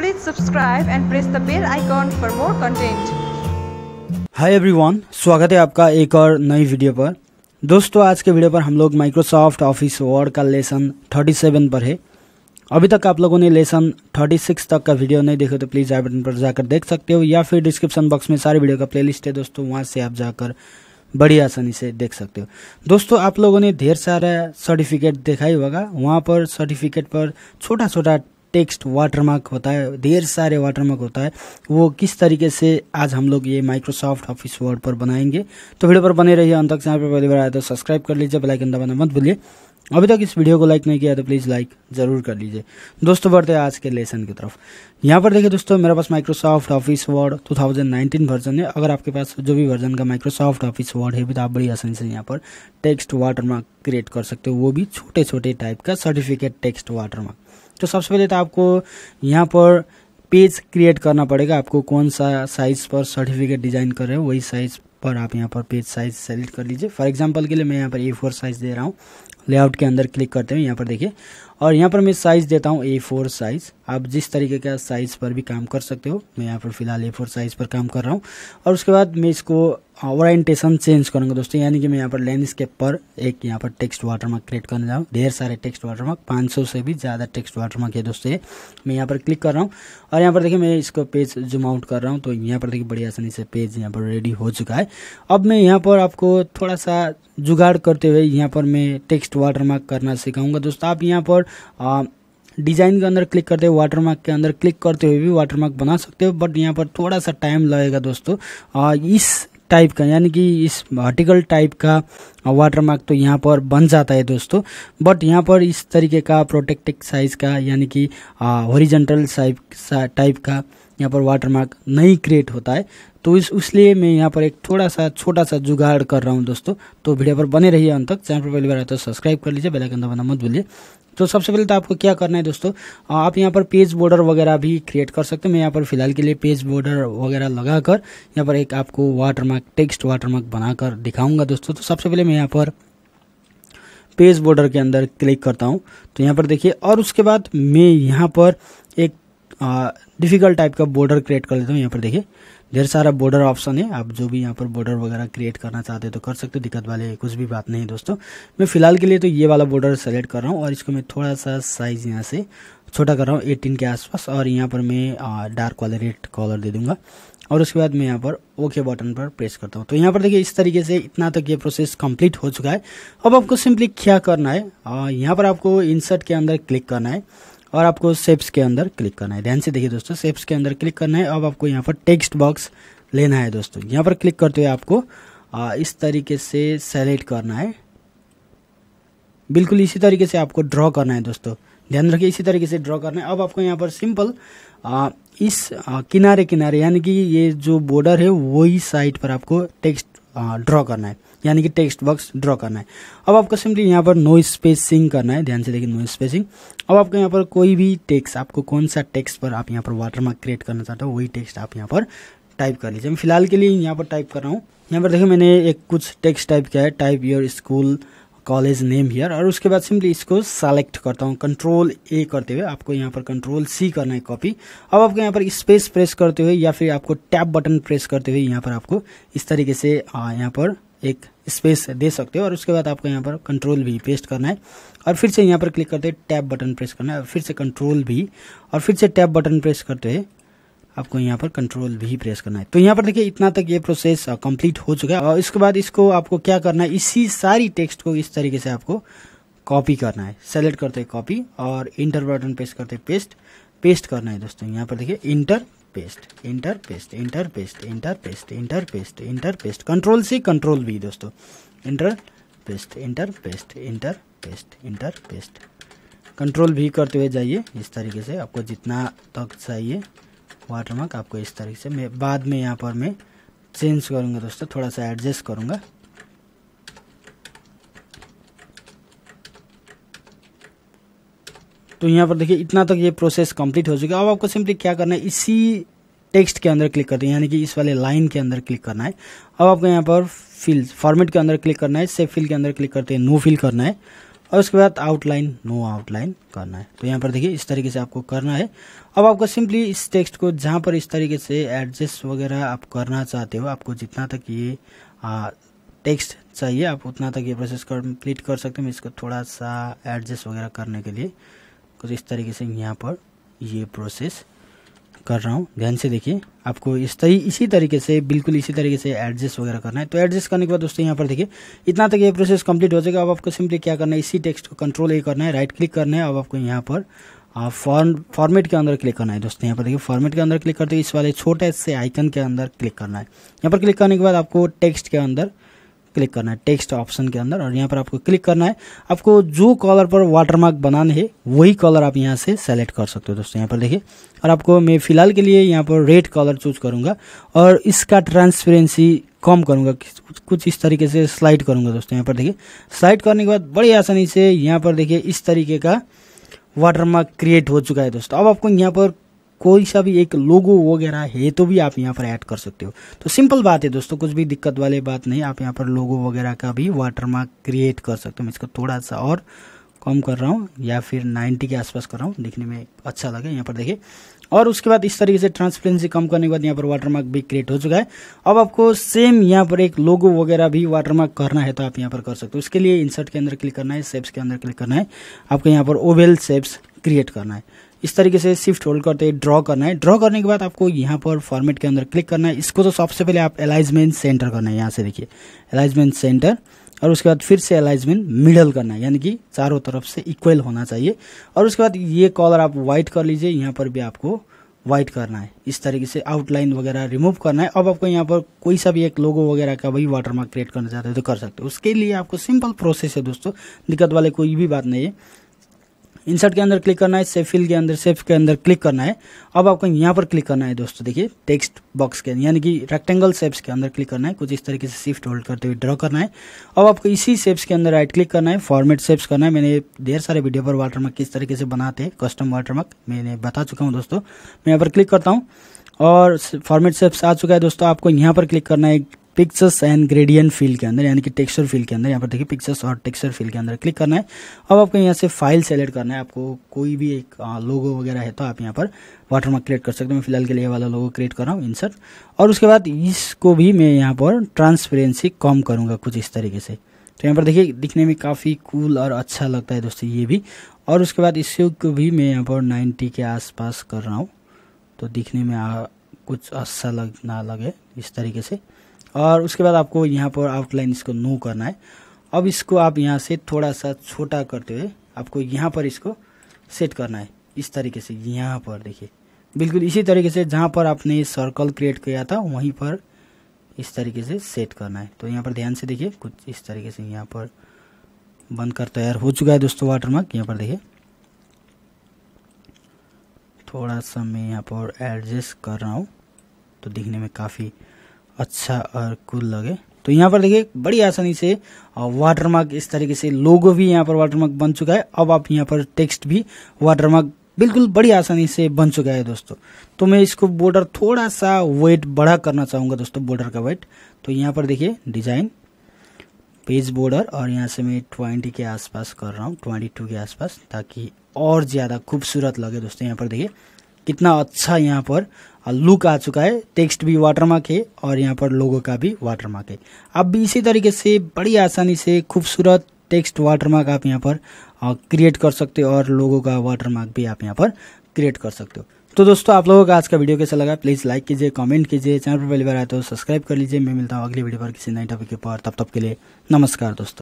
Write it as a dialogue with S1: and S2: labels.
S1: Please subscribe and press the bell icon for more content. Hi everyone, स्वागत है आपका एक और नई वीडियो पर दोस्तों आज के वीडियो पर हम लोग माइक्रोसॉफ्ट ऑफिस वर्ड का लेसन 37 पर है अभी तक आप लोगों ने लेसन 36 तक का वीडियो नहीं देखे तो प्लीज़ आई बटन पर जाकर देख सकते हो या फिर डिस्क्रिप्शन बॉक्स में सारे वीडियो का प्लेलिस्ट है दोस्तों वहां से आप जाकर बड़ी आसानी से देख सकते हो दोस्तों आप लोगों ने ढेर सारा सर्टिफिकेट देखा ही होगा वहाँ पर सर्टिफिकेट पर छोटा छोटा टेक्स्ट वाटरमार्क होता है ढेर सारे वाटरमार्क होता है वो किस तरीके से आज हम लोग ये माइक्रोसॉफ्ट ऑफिस वर्ड पर बनाएंगे तो वीडियो पर बने रहिए अंत तक यहाँ पर पहली बार आया तो सब्सक्राइब कर लीजिए बेलाइकन दबाना मत भूलिए अभी तक इस वीडियो को लाइक नहीं किया तो प्लीज़ लाइक ज़रूर कर लीजिए दोस्तों बढ़ते हैं आज के लेसन की तरफ यहाँ पर देखिए दोस्तों मेरे पास माइक्रोसॉफ्ट ऑफिस वर्ड 2019 वर्जन है अगर आपके पास जो भी वर्जन का माइक्रोसॉफ्ट ऑफिस वर्ड है भी तो आप बड़ी आसानी से यहाँ पर टेक्स्ट वाटरमार्क क्रिएट कर सकते हो वो भी छोटे छोटे टाइप का सर्टिफिकेट टेक्स्ट वाटरमार्क तो सबसे पहले तो आपको यहाँ पर पेज क्रिएट करना पड़ेगा आपको कौन सा साइज़ पर सर्टिफिकेट डिज़ाइन कर रहे हो वही साइज़ पर आप यहाँ पर पेज साइज सेलेक्ट कर लीजिए फॉर एग्जांपल के लिए मैं यहाँ पर ए फोर साइज़ दे रहा हूँ लेआउट के अंदर क्लिक करते हैं यहाँ पर देखिए और यहाँ पर मैं साइज़ देता हूँ ए फोर साइज़ आप जिस तरीके का साइज़ पर भी काम कर सकते हो मैं यहाँ पर फिलहाल ए फोर साइज़ पर काम कर रहा हूँ और उसके बाद मैं इसको ओरिएंटेशन चेंज करूँगा दोस्तों यानी कि मैं यहाँ पर लैंडस्केप पर एक यहाँ पर टेक्स्ट वाटरमार्क क्रिएट करने जाऊँ ढेर सारे टेक्स्ट वाटरमार्क सौ से भी ज़्यादा टेक्स्ट वाटरमार्क है दोस्तों मैं यहाँ पर क्लिक कर रहा हूँ और यहाँ पर देखिए मैं इसको पेज जूम आउट कर रहा हूँ तो यहाँ पर देखिए बड़ी आसानी से पेज यहाँ पर रेडी हो चुका है अब मैं यहाँ पर आपको थोड़ा सा जुगाड़ करते हुए यहाँ पर मैं टेक्स्ट नेक्स्ट वाटरमार्क करना सिखाऊंगा दोस्तों आप यहाँ पर आ, डिज़ाइन के अंदर क्लिक करते हुए वाटरमार्क के अंदर क्लिक करते हुए भी वाटरमार्क बना सकते हो बट यहाँ पर थोड़ा सा टाइम लगेगा दोस्तों आ, इस टाइप का यानी कि इस वर्टिकल टाइप का वाटर मार्क तो यहाँ पर बन जाता है दोस्तों बट यहाँ पर इस तरीके का प्रोटेक्टेड साइज का यानी कि हॉरिजेंटल टाइप का यहाँ पर वाटर मार्क नहीं क्रिएट होता है तो इस उसलिए मैं यहाँ पर एक थोड़ा सा छोटा सा जुगाड़ कर रहा हूँ दोस्तों तो वीडियो पर बने रहिए अंत तक चैनल पर पहली बार आए तो सब्सक्राइब कर लीजिए बेलाइकन दबाना मत भूलिए तो सबसे पहले तो आपको क्या करना है दोस्तों आप यहाँ पर पेज बॉर्डर वगैरह भी क्रिएट कर सकते हैं मैं यहाँ पर फिलहाल के लिए पेज बॉर्डर वगैरह लगाकर यहाँ पर एक आपको वाटरमार्क टेक्स्ट वाटरमार्क बनाकर दिखाऊंगा दोस्तों तो सबसे पहले मैं यहाँ पर पेज बॉर्डर के अंदर क्लिक करता हूँ तो यहाँ पर देखिए और उसके बाद मैं यहाँ पर एक डिफ़िकल्ट टाइप का बॉर्डर क्रिएट कर लेता हूँ यहाँ पर देखिए ढेर सारा बॉर्डर ऑप्शन है आप जो भी यहाँ पर बॉर्डर वगैरह क्रिएट करना चाहते हैं तो कर सकते हो दिक्कत वाले कुछ भी बात नहीं दोस्तों मैं फिलहाल के लिए तो ये वाला बॉर्डर सेलेक्ट कर रहा हूँ और इसको मैं थोड़ा सा साइज़ यहाँ से छोटा कर रहा हूँ एटीन के आसपास और यहाँ पर मैं डार्क वाले रेड कॉलर दे दूंगा और उसके बाद मैं यहाँ पर ओके बटन पर प्रेस करता हूँ तो यहाँ पर देखिए इस तरीके से इतना तक ये प्रोसेस कंप्लीट हो चुका है अब आपको सिंपली क्या करना है यहाँ पर आपको इंसर्ट के अंदर क्लिक करना है और आपको सेप्स के अंदर क्लिक करना है ध्यान से देखिए दोस्तों सेप्स के अंदर क्लिक करना है अब आपको यहाँ पर टेक्स्ट बॉक्स लेना है दोस्तों यहाँ पर क्लिक करते हुए आपको आ, इस तरीके से सेलेक्ट करना है बिल्कुल इसी तरीके से आपको ड्रॉ करना है दोस्तों ध्यान रखिए इसी तरीके से ड्रॉ करना है अब आपको यहाँ पर सिंपल आ, इस आ, किनारे किनारे यानी कि ये जो बॉर्डर है वही साइड पर आपको टेक्स्ट ड्रॉ करना है यानी कि टेक्स्ट बॉक्स ड्रॉ करना है अब आपको सिंपली यहाँ पर नो स्पेसिंग करना है ध्यान से देखिए नो स्पेसिंग अब आपको यहाँ पर कोई भी टेक्स्ट आपको कौन सा टेक्स्ट पर आप यहाँ पर वाटरमार्क क्रिएट करना चाहते हो वही टेक्स्ट आप यहाँ पर टाइप कर लीजिए मैं फिलहाल के लिए यहाँ पर टाइप कर रहा हूँ यहाँ पर देखिए मैंने एक कुछ टेक्स्ट टाइप किया है type your school college name here और उसके बाद सिंपली इसको सेलेक्ट करता हूँ कंट्रोल ए करते हुए आपको यहाँ पर कंट्रोल सी करना है कॉपी अब आपको यहाँ पर स्पेस प्रेस करते हुए या फिर आपको टैप बटन प्रेस करते हुए यहाँ पर आपको इस तरीके से यहाँ पर एक स्पेस दे सकते हो और उसके बाद आपको यहाँ पर कंट्रोल भी पेस्ट करना है और फिर से यहाँ पर क्लिक करते हुए टैप बटन प्रेस करना है और फिर से कंट्रोल भी और फिर से टैप बटन प्रेस करते हुए आपको यहाँ पर कंट्रोल भी प्रेस करना है तो यहाँ पर देखिए इतना तक ये प्रोसेस कंप्लीट uh, हो चुका है और इसके बाद इसको आपको क्या करना है इसी सारी टेक्स्ट को इस तरीके से आपको कॉपी करना है सेलेक्ट करते कॉपी और इंटर बटन पेस्ट करते पेस्ट पेस्ट करना है दोस्तों यहाँ पर देखिए enter paste enter paste enter paste enter paste enter paste enter paste control से कंट्रोल भी दोस्तों enter paste enter paste enter paste enter paste control भी करते हुए जाइए इस तरीके से आपको जितना तक चाहिए वाटरमार्क आपको इस तरीके से मैं बाद में यहाँ पर मैं चेंज करूँगा दोस्तों थोड़ा सा एडजस्ट करूँगा तो यहाँ पर देखिए इतना तक ये प्रोसेस कंप्लीट हो चुका है अब आपको सिंपली क्या करना है इसी टेक्स्ट के अंदर क्लिक करते हैं यानी कि इस वाले लाइन के अंदर क्लिक करना है अब आपको यहाँ पर फिल फॉर्मेट के अंदर क्लिक करना है सेफ फिल के अंदर क्लिक करते हैं नो फिल करना है और उसके बाद आउटलाइन नो आउटलाइन करना है तो यहाँ पर देखिए इस तरीके से आपको करना है अब आपको सिंपली इस टेक्स्ट को जहाँ पर इस तरीके से एडजस्ट वगैरह आप करना चाहते हो आपको जितना तक ये टेक्स्ट चाहिए आप उतना तक ये प्रोसेस कंप्लीट कर सकते हैं मैं इसको थोड़ा सा एडजस्ट वगैरह करने के लिए कुछ इस तरीके से यहाँ पर ये प्रोसेस कर रहा हूँ ध्यान से देखिए आपको इस तरी इसी तरीके से बिल्कुल इसी तरीके से एडजस्ट वगैरह करना है तो एडजस्ट करने के बाद दोस्तों यहाँ पर देखिए इतना तक ये प्रोसेस कंप्लीट हो जाएगा अब आपको सिंपली क्या करना है इसी टेक्स्ट को कंट्रोल ए करना है राइट क्लिक करना है अब आपको यहाँ पर फॉर्म फॉर्मेट के अंदर क्लिक करना है दोस्तों यहाँ पर देखिए फॉर्मेट के अंदर क्लिक करते इस वाले छोटे से आइकन के अंदर क्लिक करना है यहाँ पर क्लिक करने के बाद आपको टेक्स्ट के अंदर क्लिक करना है टेक्स्ट ऑप्शन के अंदर और यहाँ पर आपको क्लिक करना है आपको जो कलर पर वाटरमार्क बनाना है वही कलर आप यहाँ से सेलेक्ट कर सकते हो दोस्तों यहाँ पर देखिए और आपको मैं फिलहाल के लिए यहाँ पर रेड कलर चूज करूँगा और इसका ट्रांसपेरेंसी कम करूँगा कुछ इस तरीके से स्लाइड करूँगा दोस्तों यहाँ पर देखिए स्लाइड करने के बाद बड़ी आसानी से यहाँ पर देखिए इस तरीके का वाटरमार्क क्रिएट हो चुका है दोस्तों अब आपको यहाँ पर कोई सा भी एक लोगो वगैरह है तो भी आप यहाँ पर ऐड कर सकते हो तो सिंपल बात है दोस्तों कुछ भी दिक्कत वाली बात नहीं आप यहाँ पर लोगो वगैरह का भी वाटरमार्क क्रिएट कर सकते हो मैं इसको थोड़ा सा और कम कर रहा हूँ या फिर 90 के आसपास कर रहा हूँ दिखने में अच्छा लगे यहाँ पर देखिए और उसके बाद इस तरीके से ट्रांसपेरेंसी कम करने के बाद यहाँ पर वाटरमार्क भी क्रिएट हो चुका है अब आपको सेम यहाँ पर एक लोगो वगैरह भी वाटरमार्क करना है तो आप यहाँ पर कर सकते हो उसके लिए इंसर्ट के अंदर क्लिक करना है सेप्स के अंदर क्लिक करना है आपको यहाँ पर ओवेल सेप्स क्रिएट करना है इस तरीके से शिफ्ट होल्ड करते ड्रॉ करना है ड्रॉ करने के बाद आपको यहाँ पर फॉर्मेट के अंदर क्लिक करना है इसको तो सबसे पहले आप एलाइजमेंट सेंटर करना है यहाँ से देखिए अलाइजमेंट सेंटर और उसके बाद फिर से अलाइजमेंट मिडल करना है यानी कि चारों तरफ से इक्वल होना चाहिए और उसके बाद ये कॉलर आप व्हाइट कर लीजिए यहाँ पर भी आपको व्हाइट करना है इस तरीके से आउटलाइन वगैरह रिमूव करना है अब आपको यहाँ पर कोई सा भी एक लोगो वगैरह का भी वाटर मार्क क्रिएट करना चाहते हो तो कर सकते हो उसके लिए आपको सिंपल प्रोसेस है दोस्तों दिक्कत वाले कोई भी बात नहीं है इंसर्ट के अंदर क्लिक करना है सेफ फिल के अंदर सेफ के अंदर क्लिक करना है अब आपको यहाँ पर क्लिक करना है दोस्तों देखिए टेक्स्ट बॉक्स के यानी कि रेक्टेंगल सेप्स के अंदर क्लिक करना है कुछ इस तरीके से शिफ्ट होल्ड करते हुए ड्रॉ करना है अब आपको इसी सेप्स के अंदर राइट क्लिक करना है फॉर्मेट सेप्स करना है मैंने ढेर सारे वीडियो पर वाटरमार्क किस तरीके से बनाते हैं कस्टम वाटरमार्क मैंने बता चुका हूँ दोस्तों मैं यहाँ पर क्लिक करता हूँ और फॉर्मेट सेप्स आ चुका है दोस्तों आपको यहाँ पर क्लिक करना है पिक्चर्स एंड ग्रेडियंट फील्ड के अंदर यानी कि टेक्सचर फील्ड के अंदर यहाँ पर देखिए पिक्चर्स और टेक्सचर फील्ड के अंदर क्लिक करना है अब आपको यहाँ से फाइल सेलेक्ट करना है आपको कोई भी एक लोगो वगैरह है तो आप यहाँ पर वाटरमार्क क्रिएट कर सकते हैं फिलहाल के लिए वाला लोगो क्रिएट कर रहा हूँ इंसर्ट और उसके बाद इसको भी मैं यहाँ पर ट्रांसपेरेंसी कम करूँगा कुछ इस तरीके से तो यहाँ पर देखिए दिखने में काफ़ी कूल और अच्छा लगता है दोस्तों ये भी और उसके बाद इसको भी मैं यहाँ पर नाइन्टी के आसपास कर रहा हूँ तो दिखने में आ, कुछ अच्छा लग ना लगे इस तरीके से और उसके बाद आपको यहाँ पर आउटलाइन इसको नो करना है अब इसको आप यहाँ से थोड़ा सा छोटा करते हुए आपको यहाँ पर इसको सेट करना है इस तरीके से यहाँ पर देखिए बिल्कुल इसी तरीके से जहाँ पर आपने सर्कल क्रिएट किया था वहीं पर इस तरीके से सेट करना है तो यहाँ पर ध्यान से देखिए कुछ इस तरीके से यहाँ पर बनकर तैयार हो चुका है दोस्तों वाटरमार्क यहाँ पर देखिए थोड़ा सा मैं यहाँ पर एडजस्ट कर रहा हूँ तो दिखने में काफ़ी अच्छा और कूल लगे तो यहाँ पर देखिए बड़ी आसानी से वाटरमार्क इस तरीके से लोगो भी यहाँ पर वाटरमार्क बन चुका है अब आप यहाँ पर टेक्स्ट भी वाटरमार्क बिल्कुल बड़ी आसानी से बन चुका है दोस्तों तो मैं इसको बॉर्डर थोड़ा सा वेट बड़ा करना चाहूँगा दोस्तों बॉर्डर का वेट तो यहाँ पर देखिए डिज़ाइन पेज बॉर्डर और यहाँ से मैं ट्वेंटी के आसपास कर रहा हूँ ट्वेंटी टू के आसपास ताकि और ज़्यादा खूबसूरत लगे दोस्तों यहाँ पर देखिए कितना अच्छा यहाँ पर लुक आ चुका है टेक्स्ट भी वाटरमार्क है और यहाँ पर लोगों का भी वाटरमार्क है आप भी इसी तरीके से बड़ी आसानी से खूबसूरत टेक्स्ट वाटरमार्क आप यहाँ पर क्रिएट कर सकते हो और लोगों का वाटरमार्क भी आप यहाँ पर क्रिएट कर सकते हो तो दोस्तों आप लोगों का आज का वीडियो कैसा लगा प्लीज़ लाइक कीजिए कमेंट कीजिए चैनल पर पहली बार आए तो सब्सक्राइब कर लीजिए मैं मिलता हूँ अगली वीडियो पर किसी नए टॉपिक के ऊपर तब तक के लिए नमस्कार दोस्तों